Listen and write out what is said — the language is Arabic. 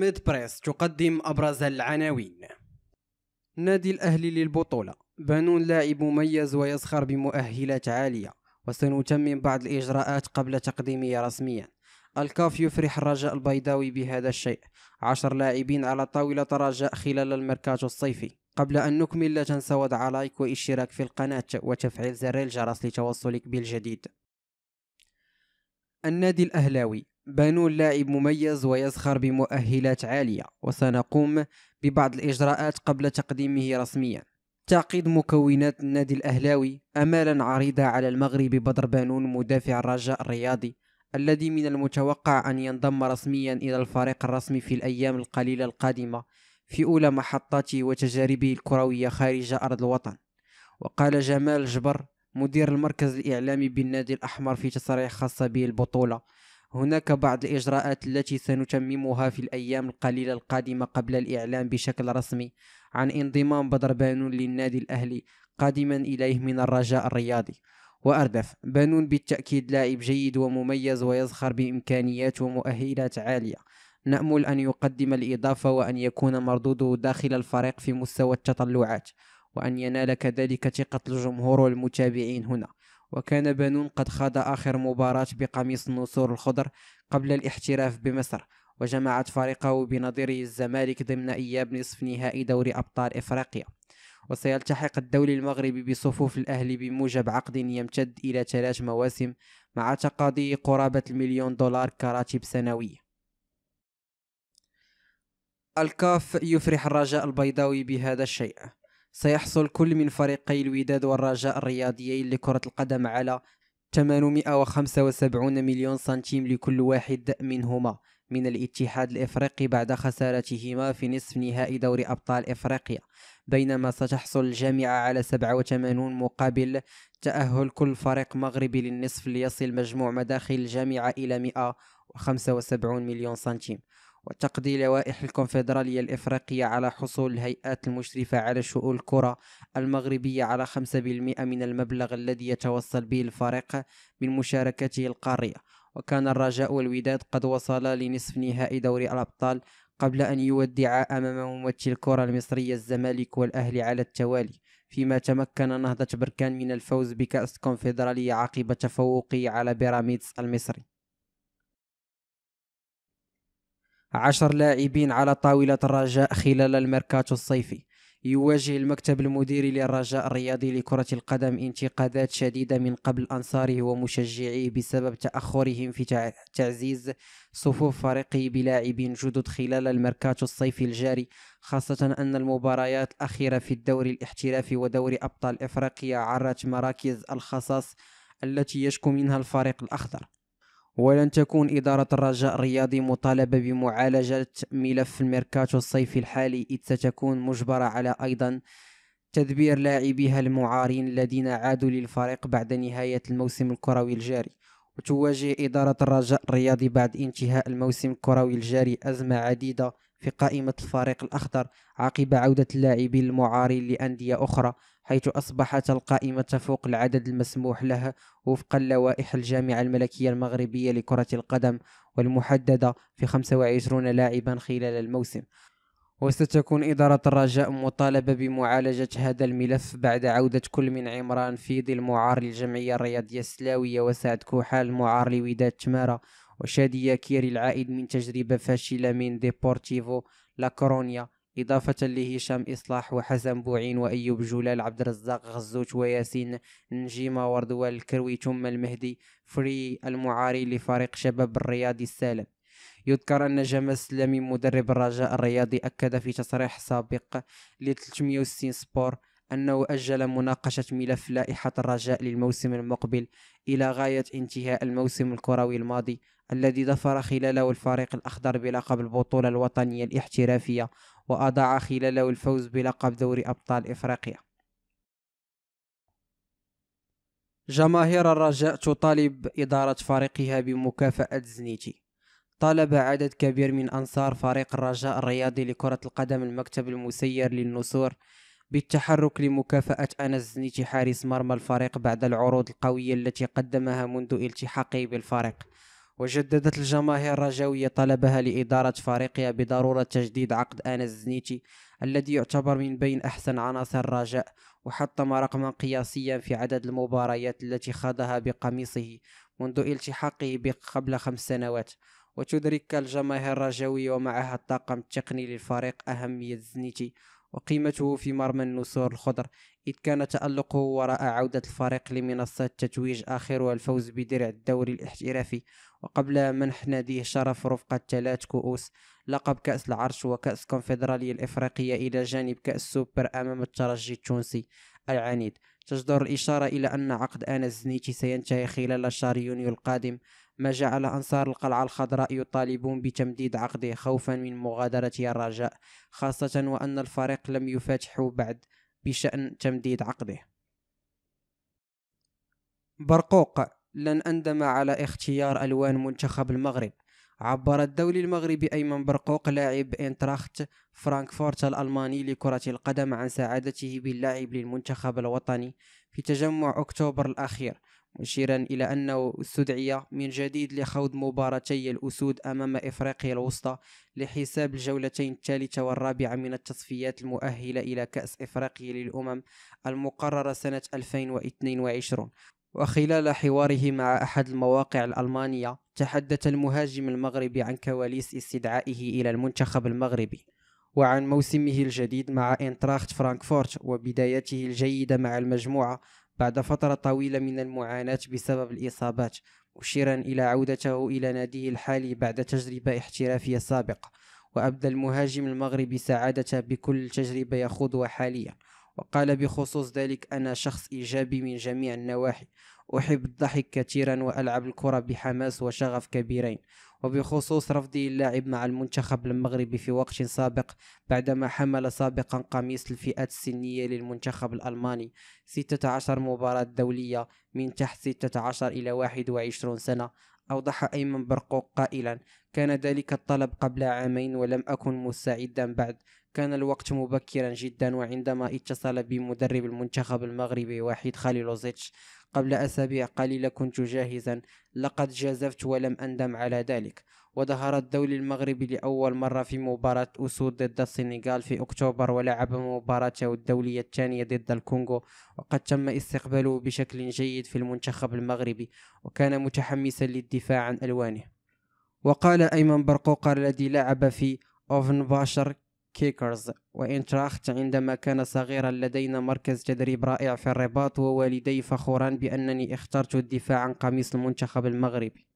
ميد بريس تقدم أبرز العناوين نادي الأهلي للبطولة بنون لاعب مميز ويزخر بمؤهلات عالية وسنتمم بعض الإجراءات قبل تقديمه رسميا الكاف يفرح الرجاء البيضاوي بهذا الشيء عشر لاعبين على طاولة رجاء خلال الميركاتو الصيفي قبل أن نكمل لا تنسى وضع لايك واشتراك في القناة وتفعيل زر الجرس لتوصلك بالجديد النادي الأهلاوي بانون لاعب مميز ويزخر بمؤهلات عالية وسنقوم ببعض الإجراءات قبل تقديمه رسميا تعقيد مكونات النادي الأهلاوي أمالا عريضة على المغرب بدر بانون مدافع الرجاء الرياضي الذي من المتوقع أن ينضم رسميا إلى الفريق الرسمي في الأيام القليلة القادمة في أولى محطاته وتجاربه الكروية خارج أرض الوطن وقال جمال جبر مدير المركز الإعلامي بالنادي الأحمر في تصريح خاص به البطولة هناك بعض الإجراءات التي سنتممها في الأيام القليلة القادمة قبل الإعلان بشكل رسمي عن انضمام بدر بانون للنادي الأهلي قادما إليه من الرجاء الرياضي وأردف بانون بالتأكيد لاعب جيد ومميز ويزخر بإمكانيات ومؤهلات عالية نأمل أن يقدم الإضافة وأن يكون مردوده داخل الفريق في مستوى التطلعات وأن ينال كذلك ثقة الجمهور والمتابعين هنا وكان بنون قد خاض آخر مباراة بقميص النسور الخضر قبل الاحتراف بمصر وجمعت فريقه بنظيره الزمالك ضمن إياب نصف نهائي دوري أبطال إفريقيا وسيلتحق الدولي المغربي بصفوف الأهلي بموجب عقد يمتد إلى ثلاث مواسم مع تقاضي قرابة المليون دولار كراتب سنوية الكاف يفرح الرجاء البيضاوي بهذا الشيء سيحصل كل من فريقي الوداد والرجاء الرياضيين لكرة القدم على 875 مليون سنتيم لكل واحد منهما من الاتحاد الافريقي بعد خسارتهما في نصف نهائي دوري ابطال افريقيا بينما ستحصل الجامعه على 87 مقابل تاهل كل فريق مغربي للنصف ليصل مجموع مداخل الجامعه الى 175 مليون سنتيم وتقضي لوائح الكونفدرالية الإفريقية على حصول الهيئات المشرفة على شؤون الكرة المغربية على 5% من المبلغ الذي يتوصل به الفريق من مشاركته القارية وكان الرجاء والوداد قد وصلا لنصف نهائي دوري الأبطال قبل أن يودع أمام ممثل الكرة المصرية الزمالك والأهلي على التوالي فيما تمكن نهضة بركان من الفوز بكأس الكونفدرالية عقب تفوقه على بيراميدز المصري عشر لاعبين على طاولة الرجاء خلال الميركاتو الصيفي يواجه المكتب المديري للرجاء الرياضي لكرة القدم انتقادات شديدة من قبل أنصاره ومشجعيه بسبب تأخرهم في تعزيز صفوف فريقه بلاعبين جدد خلال الميركاتو الصيفي الجاري خاصة أن المباريات الأخيرة في الدوري الاحترافي ودوري أبطال إفريقيا عرت مراكز الخصاص التي يشكو منها الفريق الأخضر ولن تكون إدارة الرجاء الرياضي مطالبة بمعالجة ملف الميركاتو الصيفي الحالي إذ ستكون مجبرة على أيضا تدبير لاعبيها المعارين الذين عادوا للفريق بعد نهاية الموسم الكروي الجاري وتواجه إدارة الرجاء الرياضي بعد انتهاء الموسم الكروي الجاري أزمة عديدة في قائمة الفريق الأخضر عقب عودة اللاعبين المعارين لأندية أخرى حيث أصبحت القائمة تفوق العدد المسموح لها وفقا لوائح الجامعة الملكية المغربية لكرة القدم والمحددة في 25 لاعبا خلال الموسم وستكون إدارة الرجاء مطالبة بمعالجة هذا الملف بعد عودة كل من عمران فيدي المعار للجمعية الرياضية السلاوية وسعد كوحال المعار لوداد تمارة وشادي ياكيري العائد من تجربة فاشلة من ديبورتيفو لاكورونيا إضافة لهشام إصلاح وحسن بوعين وأيوب جلال عبد الرزاق غزوت وياسين نجيمة وردوال الكروي ثم المهدي فري المعاري لفريق شباب الرياضي السالم يذكر أن جمال السلامي مدرب الرجاء الرياضي أكد في تصريح سابق ل 360 سبور أنه أجل مناقشة ملف لائحة الرجاء للموسم المقبل إلى غاية انتهاء الموسم الكروي الماضي الذي ظفر خلاله الفريق الأخضر بلقب البطولة الوطنية الاحترافية وأضاع خلاله الفوز بلقب دوري أبطال إفريقيا جماهير الرجاء تطالب إدارة فريقها بمكافأة زنيتي طالب عدد كبير من أنصار فريق الرجاء الرياضي لكرة القدم المكتب المسير للنسور بالتحرك لمكافأة أنس زنيتي حارس مرمى الفريق بعد العروض القوية التي قدمها منذ التحاقه بالفريق وجددت الجماهير الرجاوية طلبها لإدارة فريقها بضرورة تجديد عقد أنس زنيتي الذي يعتبر من بين أحسن عناصر الرجاء وحطم رقما قياسيا في عدد المباريات التي خاضها بقميصه منذ التحاقه قبل خمس سنوات وتدرك الجماهير الرجاوية ومعها الطاقم التقني للفريق أهمية زنيتي وقيمته في مرمى النسور الخضر إذ كان تألقه وراء عودة الفريق لمنصة التتويج آخرها الفوز بدرع الدوري الاحترافي وقبل منح ناديه شرف رفقة ثلاث كؤوس لقب كأس العرش وكأس كونفدرالية الإفريقية إلى جانب كأس سوبر أمام الترجي التونسي العنيد تجدر الإشارة إلى أن عقد أنس زنيتي سينتهي خلال شهر يونيو القادم ما جعل أنصار القلعة الخضراء يطالبون بتمديد عقده خوفا من مغادرته الرجاء خاصة وأن الفريق لم يفاتحوا بعد بشأن تمديد عقده برقوق لن أندم على اختيار ألوان منتخب المغرب عبر الدولي المغربي أيمن برقوق لاعب إنتراخت فرانكفورت الألماني لكرة القدم عن سعادته باللعب للمنتخب الوطني في تجمع أكتوبر الأخير مشيرا إلى أنه استدعي من جديد لخوض مباراتي الأسود أمام إفريقيا الوسطى لحساب الجولتين الثالثة والرابعة من التصفيات المؤهلة إلى كأس إفريقيا للأمم المقررة سنة 2022 وخلال حواره مع أحد المواقع الألمانية تحدث المهاجم المغربي عن كواليس استدعائه إلى المنتخب المغربي وعن موسمه الجديد مع إنتراخت فرانكفورت وبدايته الجيدة مع المجموعة بعد فترة طويلة من المعاناة بسبب الإصابات مشيرا إلى عودته إلى ناديه الحالي بعد تجربة احترافية سابقة وأبدى المهاجم المغربي سعادته بكل تجربة يخوضها حاليا وقال بخصوص ذلك أنا شخص إيجابي من جميع النواحي أحب الضحك كثيرا وألعب الكرة بحماس وشغف كبيرين وبخصوص رفضه اللعب مع المنتخب المغربي في وقت سابق بعدما حمل سابقا قميص الفئات السنية للمنتخب الألماني 16 مباراة دولية من تحت 16 إلى 21 سنة أوضح أيمن برقوق قائلا كان ذلك الطلب قبل عامين ولم أكن مستعدا بعد كان الوقت مبكرا جدا وعندما اتصل بمدرب المنتخب المغربي وحيد لوزيتش قبل أسابيع قليلة كنت جاهزا لقد جازفت ولم أندم على ذلك وظهر الدولي المغربي لأول مرة في مباراة أسود ضد السنغال في أكتوبر ولعب مباراته الدولية الثانية ضد الكونغو وقد تم استقباله بشكل جيد في المنتخب المغربي وكان متحمسا للدفاع عن ألوانه وقال أيمن برقوقر الذي لعب في أوفن باشر كيكرز وإنتراخت عندما كان صغيرا لدينا مركز تدريب رائع في الرباط ووالدي فخوران بأنني اخترت الدفاع عن قميص المنتخب المغربي